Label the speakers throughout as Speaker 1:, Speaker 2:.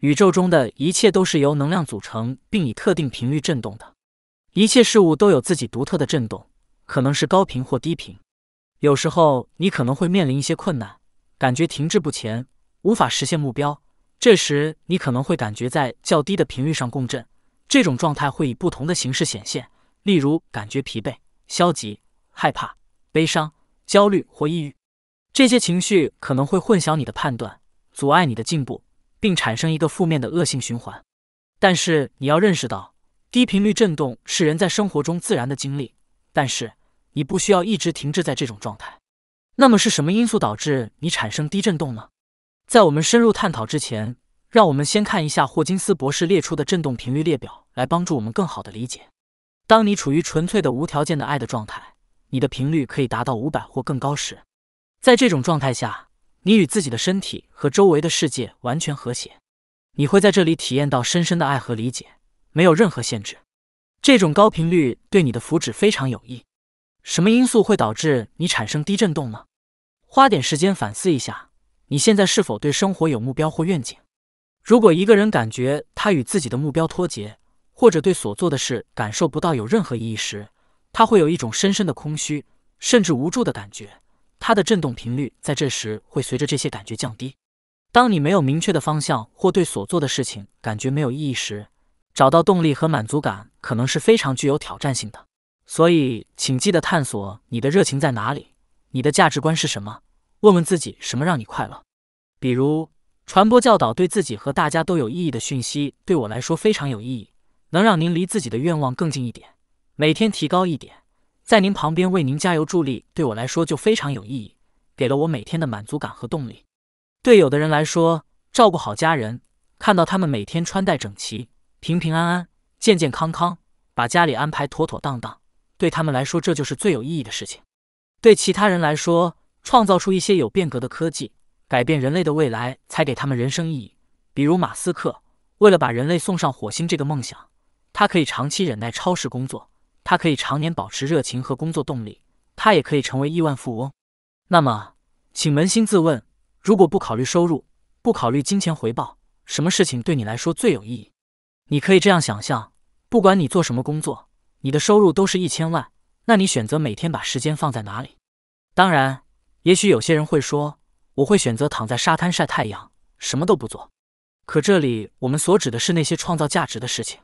Speaker 1: 宇宙中的一切都是由能量组成，并以特定频率振动的。一切事物都有自己独特的振动，可能是高频或低频。有时候你可能会面临一些困难，感觉停滞不前，无法实现目标。这时你可能会感觉在较低的频率上共振。这种状态会以不同的形式显现，例如感觉疲惫、消极、害怕、悲伤、焦虑或抑郁。这些情绪可能会混淆你的判断，阻碍你的进步。并产生一个负面的恶性循环。但是你要认识到，低频率震动是人在生活中自然的经历。但是你不需要一直停滞在这种状态。那么是什么因素导致你产生低震动呢？在我们深入探讨之前，让我们先看一下霍金斯博士列出的振动频率列表，来帮助我们更好的理解。当你处于纯粹的无条件的爱的状态，你的频率可以达到五百或更高时，在这种状态下。你与自己的身体和周围的世界完全和谐，你会在这里体验到深深的爱和理解，没有任何限制。这种高频率对你的福祉非常有益。什么因素会导致你产生低震动呢？花点时间反思一下，你现在是否对生活有目标或愿景？如果一个人感觉他与自己的目标脱节，或者对所做的事感受不到有任何意义时，他会有一种深深的空虚，甚至无助的感觉。它的振动频率在这时会随着这些感觉降低。当你没有明确的方向或对所做的事情感觉没有意义时，找到动力和满足感可能是非常具有挑战性的。所以，请记得探索你的热情在哪里，你的价值观是什么，问问自己什么让你快乐。比如，传播教导对自己和大家都有意义的讯息，对我来说非常有意义，能让您离自己的愿望更近一点，每天提高一点。在您旁边为您加油助力，对我来说就非常有意义，给了我每天的满足感和动力。对有的人来说，照顾好家人，看到他们每天穿戴整齐、平平安安、健健康康，把家里安排妥妥当当，对他们来说这就是最有意义的事情。对其他人来说，创造出一些有变革的科技，改变人类的未来，才给他们人生意义。比如马斯克，为了把人类送上火星这个梦想，他可以长期忍耐超时工作。他可以常年保持热情和工作动力，他也可以成为亿万富翁。那么，请扪心自问：如果不考虑收入，不考虑金钱回报，什么事情对你来说最有意义？你可以这样想象：不管你做什么工作，你的收入都是一千万，那你选择每天把时间放在哪里？当然，也许有些人会说：“我会选择躺在沙滩晒太阳，什么都不做。”可这里我们所指的是那些创造价值的事情。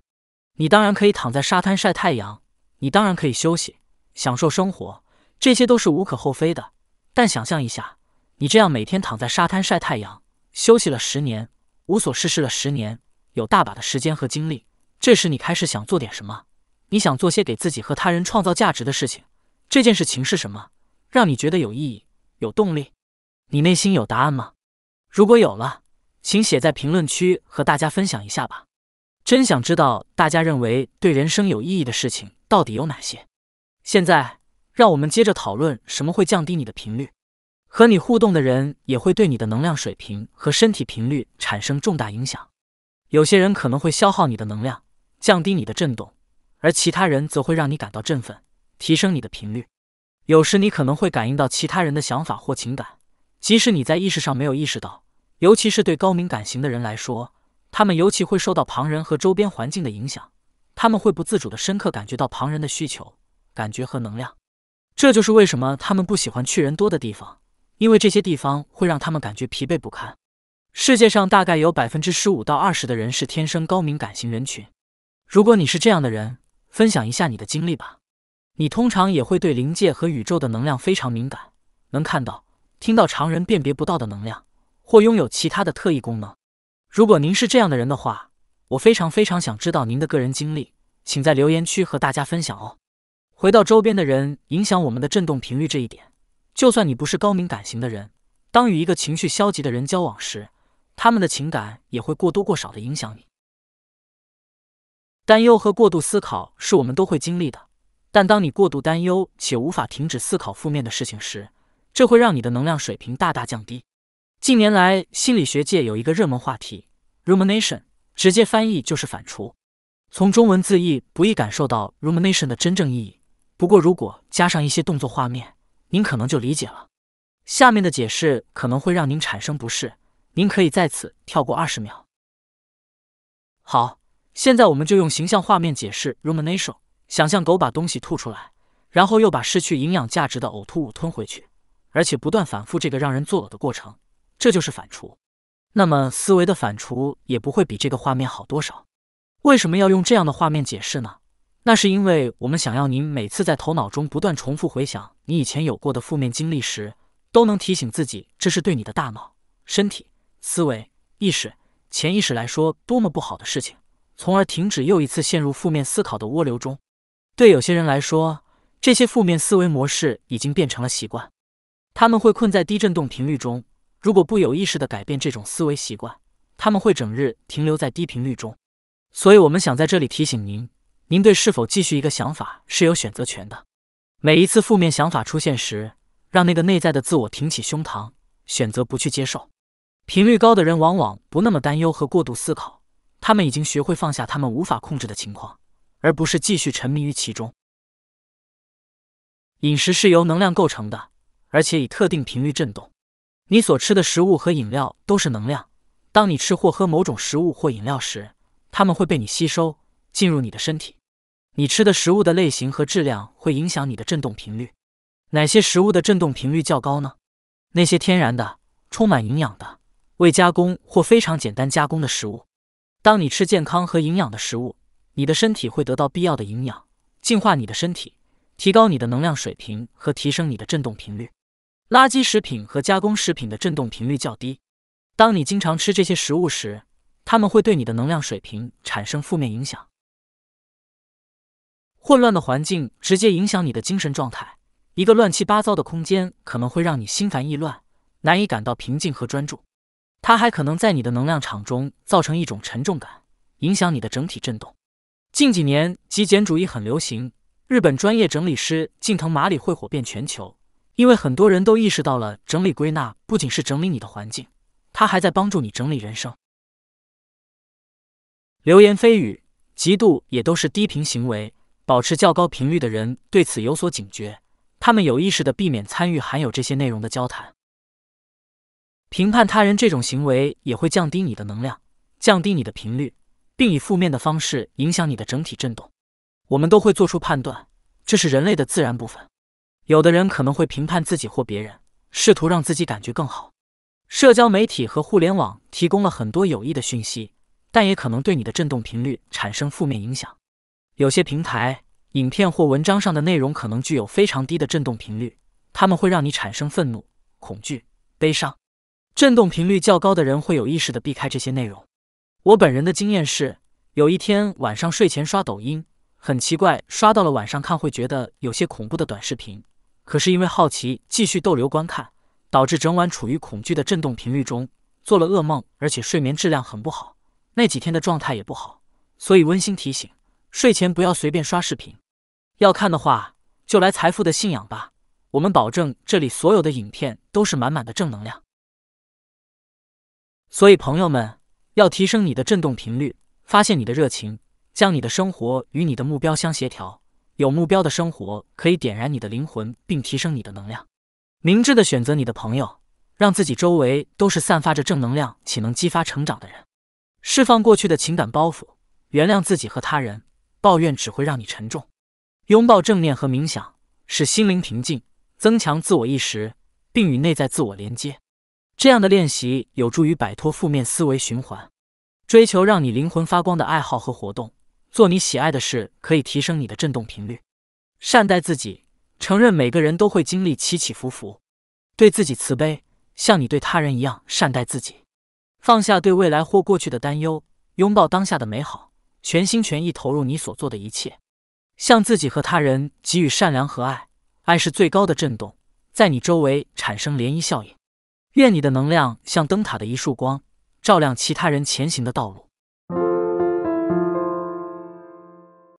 Speaker 1: 你当然可以躺在沙滩晒太阳。你当然可以休息，享受生活，这些都是无可厚非的。但想象一下，你这样每天躺在沙滩晒太阳，休息了十年，无所事事了十年，有大把的时间和精力，这时你开始想做点什么？你想做些给自己和他人创造价值的事情。这件事情是什么？让你觉得有意义、有动力？你内心有答案吗？如果有了，请写在评论区和大家分享一下吧。真想知道大家认为对人生有意义的事情。到底有哪些？现在让我们接着讨论什么会降低你的频率。和你互动的人也会对你的能量水平和身体频率产生重大影响。有些人可能会消耗你的能量，降低你的振动，而其他人则会让你感到振奋，提升你的频率。有时你可能会感应到其他人的想法或情感，即使你在意识上没有意识到。尤其是对高敏感型的人来说，他们尤其会受到旁人和周边环境的影响。他们会不自主的深刻感觉到旁人的需求、感觉和能量，这就是为什么他们不喜欢去人多的地方，因为这些地方会让他们感觉疲惫不堪。世界上大概有百分之十五到二十的人是天生高敏感型人群。如果你是这样的人，分享一下你的经历吧。你通常也会对灵界和宇宙的能量非常敏感，能看到、听到常人辨别不到的能量，或拥有其他的特异功能。如果您是这样的人的话。我非常非常想知道您的个人经历，请在留言区和大家分享哦。回到周边的人影响我们的振动频率这一点，就算你不是高敏感型的人，当与一个情绪消极的人交往时，他们的情感也会过多过少的影响你。担忧和过度思考是我们都会经历的，但当你过度担忧且无法停止思考负面的事情时，这会让你的能量水平大大降低。近年来，心理学界有一个热门话题：rumination。直接翻译就是反刍，从中文字意不易感受到 rumination 的真正意义。不过，如果加上一些动作画面，您可能就理解了。下面的解释可能会让您产生不适，您可以在此跳过二十秒。好，现在我们就用形象画面解释 rumination。想象狗把东西吐出来，然后又把失去营养价值的呕吐物吞回去，而且不断反复这个让人作呕的过程，这就是反刍。那么思维的反刍也不会比这个画面好多少。为什么要用这样的画面解释呢？那是因为我们想要您每次在头脑中不断重复回想你以前有过的负面经历时，都能提醒自己这是对你的大脑、身体、思维、意识、潜意识来说多么不好的事情，从而停止又一次陷入负面思考的涡流中。对有些人来说，这些负面思维模式已经变成了习惯，他们会困在低振动频率中。如果不有意识地改变这种思维习惯，他们会整日停留在低频率中。所以，我们想在这里提醒您：您对是否继续一个想法是有选择权的。每一次负面想法出现时，让那个内在的自我挺起胸膛，选择不去接受。频率高的人往往不那么担忧和过度思考，他们已经学会放下他们无法控制的情况，而不是继续沉迷于其中。饮食是由能量构成的，而且以特定频率振动。你所吃的食物和饮料都是能量。当你吃或喝某种食物或饮料时，它们会被你吸收进入你的身体。你吃的食物的类型和质量会影响你的振动频率。哪些食物的振动频率较高呢？那些天然的、充满营养的、未加工或非常简单加工的食物。当你吃健康和营养的食物，你的身体会得到必要的营养，净化你的身体，提高你的能量水平和提升你的振动频率。垃圾食品和加工食品的振动频率较低。当你经常吃这些食物时，它们会对你的能量水平产生负面影响。混乱的环境直接影响你的精神状态。一个乱七八糟的空间可能会让你心烦意乱，难以感到平静和专注。它还可能在你的能量场中造成一种沉重感，影响你的整体振动。近几年，极简主义很流行。日本专业整理师近藤麻里会火遍全球。因为很多人都意识到了，整理归纳不仅是整理你的环境，它还在帮助你整理人生。流言蜚语、嫉妒也都是低频行为。保持较高频率的人对此有所警觉，他们有意识地避免参与含有这些内容的交谈。评判他人这种行为也会降低你的能量，降低你的频率，并以负面的方式影响你的整体振动。我们都会做出判断，这是人类的自然部分。有的人可能会评判自己或别人，试图让自己感觉更好。社交媒体和互联网提供了很多有益的讯息，但也可能对你的振动频率产生负面影响。有些平台、影片或文章上的内容可能具有非常低的振动频率，它们会让你产生愤怒、恐惧、悲伤。振动频率较高的人会有意识地避开这些内容。我本人的经验是，有一天晚上睡前刷抖音，很奇怪，刷到了晚上看会觉得有些恐怖的短视频。可是因为好奇，继续逗留观看，导致整晚处于恐惧的震动频率中，做了噩梦，而且睡眠质量很不好。那几天的状态也不好，所以温馨提醒：睡前不要随便刷视频，要看的话就来《财富的信仰》吧，我们保证这里所有的影片都是满满的正能量。所以朋友们，要提升你的震动频率，发现你的热情，将你的生活与你的目标相协调。有目标的生活可以点燃你的灵魂，并提升你的能量。明智的选择你的朋友，让自己周围都是散发着正能量、且能激发成长的人。释放过去的情感包袱，原谅自己和他人。抱怨只会让你沉重。拥抱正念和冥想，使心灵平静，增强自我意识，并与内在自我连接。这样的练习有助于摆脱负面思维循环。追求让你灵魂发光的爱好和活动。做你喜爱的事，可以提升你的振动频率。善待自己，承认每个人都会经历起起伏伏，对自己慈悲，像你对他人一样善待自己。放下对未来或过去的担忧，拥抱当下的美好，全心全意投入你所做的一切。向自己和他人给予善良和爱，爱是最高的振动，在你周围产生涟漪效应。愿你的能量像灯塔的一束光，照亮其他人前行的道路。